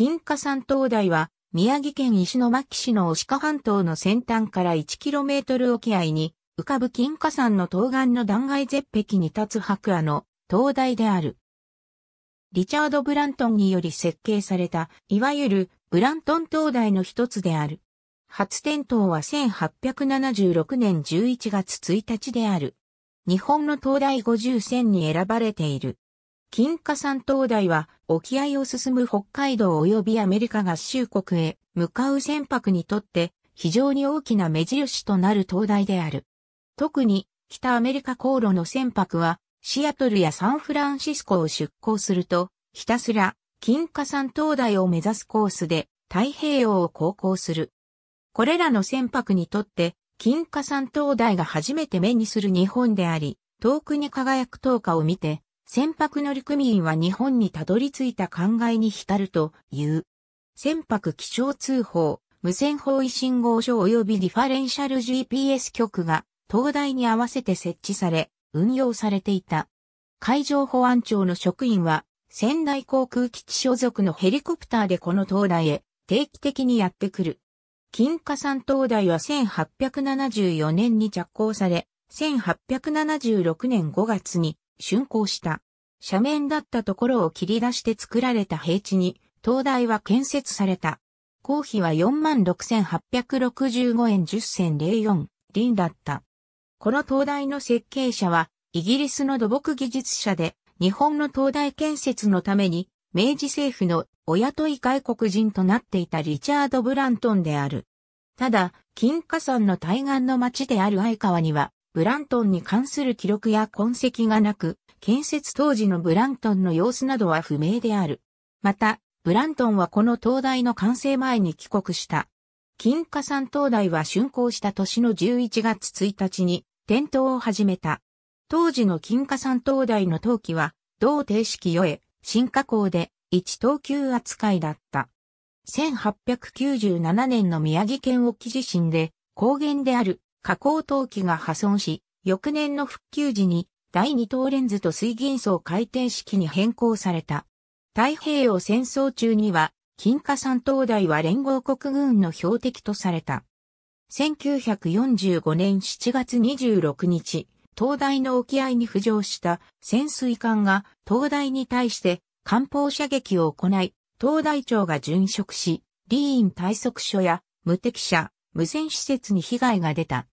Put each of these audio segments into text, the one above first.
金華山灯台は、宮城県石巻市の牡鹿半島の先端から 1km 沖合に、浮かぶ金華山の東岸の断崖絶壁に立つ白亜の灯台である。リチャード・ブラントンにより設計された、いわゆるブラントン灯台の一つである。初展灯は1876年11月1日である。日本の灯台50選に選ばれている。金華山灯台は沖合を進む北海道及びアメリカ合衆国へ向かう船舶にとって非常に大きな目印となる灯台である。特に北アメリカ航路の船舶はシアトルやサンフランシスコを出港するとひたすら金華山灯台を目指すコースで太平洋を航行する。これらの船舶にとって金華山灯台が初めて目にする日本であり、遠くに輝く灯火を見て、船舶乗組員は日本にたどり着いた考えに浸るという。船舶気象通報、無線方位信号所及びディファレンシャル GPS 局が灯台に合わせて設置され、運用されていた。海上保安庁の職員は、仙台航空基地所属のヘリコプターでこの灯台へ定期的にやってくる。金華山灯台は1874年に着工され、1876年5月に竣工した。斜面だったところを切り出して作られた平地に、灯台は建設された。公費は46,865円10銭04輪だった。この灯台の設計者は、イギリスの土木技術者で、日本の灯台建設のために、明治政府のお雇い外国人となっていたリチャード・ブラントンである。ただ、金華山の対岸の町である相川には、ブラントンに関する記録や痕跡がなく、建設当時のブラントンの様子などは不明である。また、ブラントンはこの灯台の完成前に帰国した。金華山灯台は竣工した年の11月1日に点灯を始めた。当時の金華山灯台の陶器は、同定式よえ、新加工で一等級扱いだった。1897年の宮城県沖地震で、高原である加工陶器が破損し、翌年の復旧時に第二等レンズと水銀層回転式に変更された。太平洋戦争中には、金華山灯台は連合国軍の標的とされた。1945年7月26日、灯台の沖合に浮上した潜水艦が灯台に対して艦砲射撃を行い、灯台長が殉職し、リーン対策所や無敵者、無線施設に被害が出た。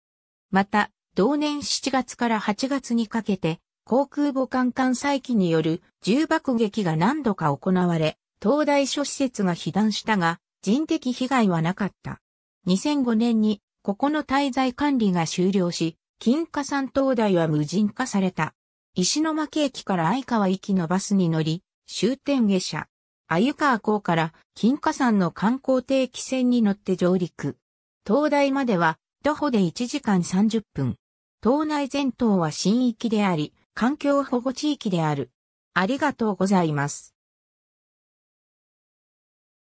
また、同年7月から8月にかけて、航空母艦艦載機による重爆撃が何度か行われ、東大諸施設が被弾したが、人的被害はなかった。2005年に、ここの滞在管理が終了し、金華山灯台は無人化された。石巻駅から相川行きのバスに乗り、終点下車。鮎川港から金華山の観光定期船に乗って上陸。灯台までは徒歩で1時間30分。島内全島は新域であり、環境保護地域である。ありがとうございます。